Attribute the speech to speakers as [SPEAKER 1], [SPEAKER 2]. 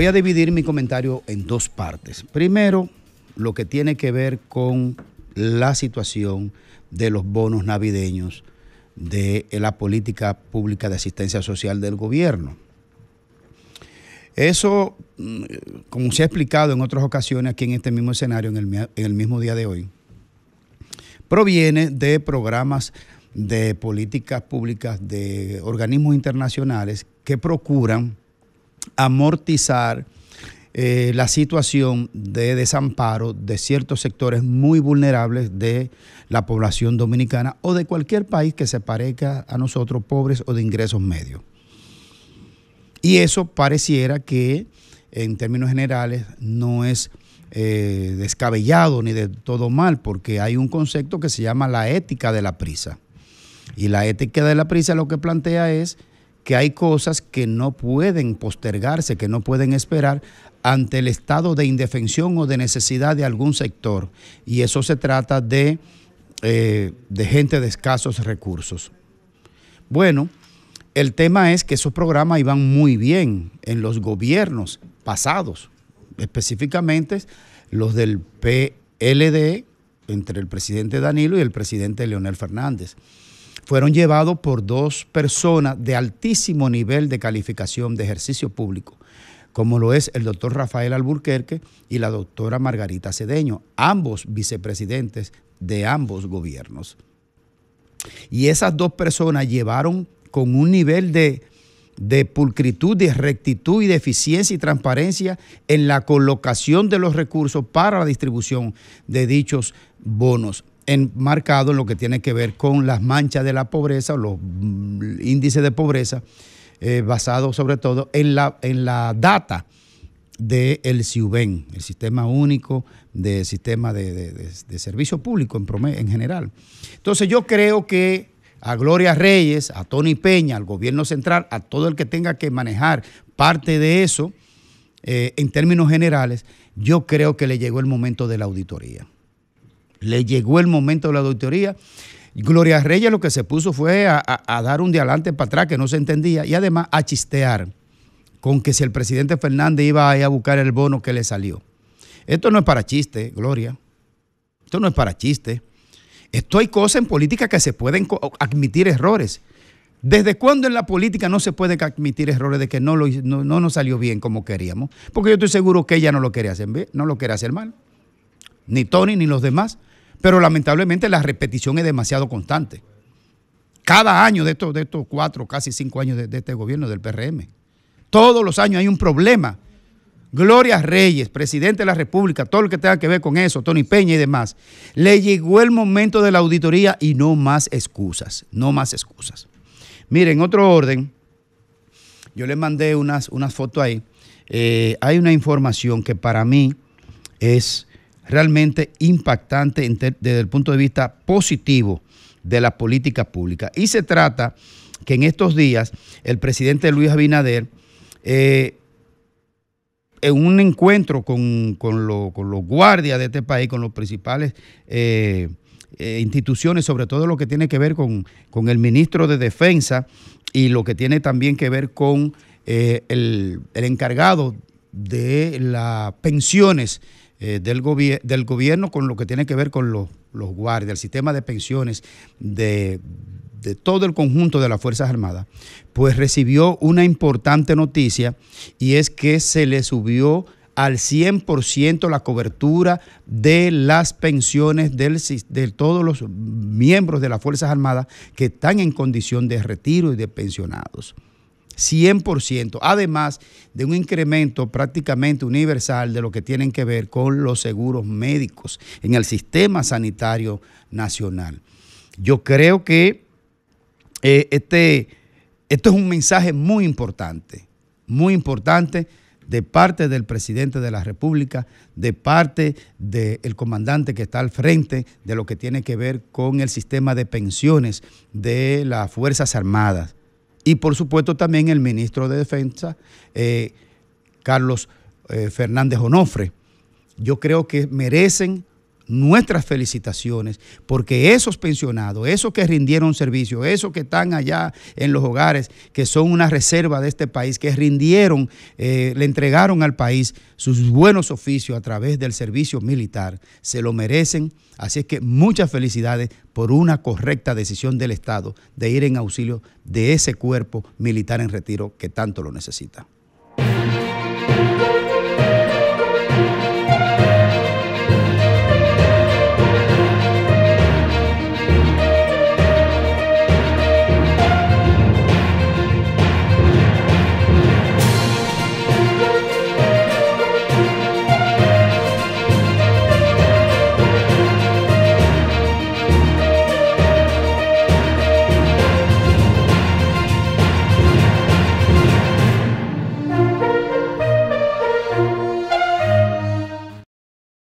[SPEAKER 1] Voy a dividir mi comentario en dos partes. Primero, lo que tiene que ver con la situación de los bonos navideños de la política pública de asistencia social del gobierno. Eso, mm, como se ha explicado en otras ocasiones aquí en este mismo escenario, en el, mismo día de hoy, proviene de programas de políticas públicas de organismos internacionales que procuran amortizar eh, la situación de desamparo de ciertos sectores muy vulnerables de la población dominicana o de cualquier país que se parezca a nosotros, pobres o de ingresos medios. Y eso pareciera que, en términos generales, no es eh, descabellado ni de todo mal, porque hay un concepto que se llama la ética de la prisa. Y la ética de la prisa lo que plantea es que hay cosas que no pueden postergarse, que no pueden esperar ante el estado de indefensión o de necesidad de algún sector. Y eso se trata de, eh, de gente de escasos recursos. Bueno, el tema es que esos programas iban muy bien en los gobiernos pasados, específicamente los del PLD, entre el presidente Danilo y el presidente Leonel Fernández fueron llevados por dos personas de altísimo nivel de calificación de ejercicio público, como lo es el doctor Rafael Alburquerque y la doctora Margarita Cedeño, ambos vicepresidentes de ambos gobiernos. Y esas dos personas llevaron con un nivel de, pulcritud, de rectitud y de eficiencia y transparencia en la colocación de los recursos para la distribución de dichos bonos enmarcado en lo que tiene que ver con las manchas de la pobreza los mm, índices de pobreza, eh, basado sobre todo en la, en la data del de el sistema único de sistema de, servicio público en, en general. Entonces yo creo que a Gloria Reyes, a Tony Peña, al gobierno central, a todo el que tenga que manejar parte de eso, eh, en términos generales, yo creo que le llegó el momento de la auditoría. Le llegó el momento de la doctoría Gloria Reyes lo que se puso fue a, dar un de adelante para atrás que no se entendía y además a chistear con que si el presidente Fernández iba a buscar el bono que le salió. Esto no es para chiste, Gloria. Esto no es para chiste. Esto hay cosas en política que se pueden admitir errores. ¿Desde cuándo en la política no se puede admitir errores de que no, no, nos salió bien como queríamos? Porque yo estoy seguro que ella no lo quiere hacer no lo quería hacer mal. Ni Tony ni los demás pero lamentablemente la repetición es demasiado constante. Cada año de estos, de estos cuatro, casi cinco años de, este gobierno del PRM, todos los años hay un problema. Gloria Reyes, presidente de la República, todo lo que tenga que ver con eso, Tony Peña y demás, le llegó el momento de la auditoría y no más excusas, no más excusas. Miren, otro orden, yo le mandé unas, unas fotos ahí, eh, hay una información que para mí es realmente impactante desde el punto de vista positivo de la política pública. Y se trata que en estos días el presidente Luis Abinader, eh, en un encuentro con, los guardias de este país, con los principales eh, eh, instituciones, sobre todo lo que tiene que ver con, el ministro de Defensa y lo que tiene también que ver con el encargado de las pensiones eh, del, gobierno con lo que tiene que ver con los, guardias, el sistema de pensiones de, todo el conjunto de las Fuerzas Armadas, pues recibió una importante noticia y es que se le subió al 100% la cobertura de las pensiones de todos los miembros de las Fuerzas Armadas que están en condición de retiro y de pensionados. 100%, además de un incremento prácticamente universal de lo que tienen que ver con los seguros médicos en el sistema sanitario nacional. Yo creo que eh, este, esto es un mensaje muy importante, muy importante de parte del presidente de la República, de parte del comandante que está al frente de lo que tiene que ver con el sistema de pensiones de las Fuerzas Armadas y por supuesto también el ministro de Defensa, eh, Carlos eh, Fernández Onofre. Yo creo que merecen nuestras felicitaciones, porque esos pensionados, esos que rindieron servicio, esos que están allá en los hogares, que son una reserva de este país, que rindieron, eh, le entregaron al país sus buenos oficios a través del servicio militar, se lo merecen. Así es que muchas felicidades por una correcta decisión del Estado de ir en auxilio de ese cuerpo militar en retiro que tanto lo necesita.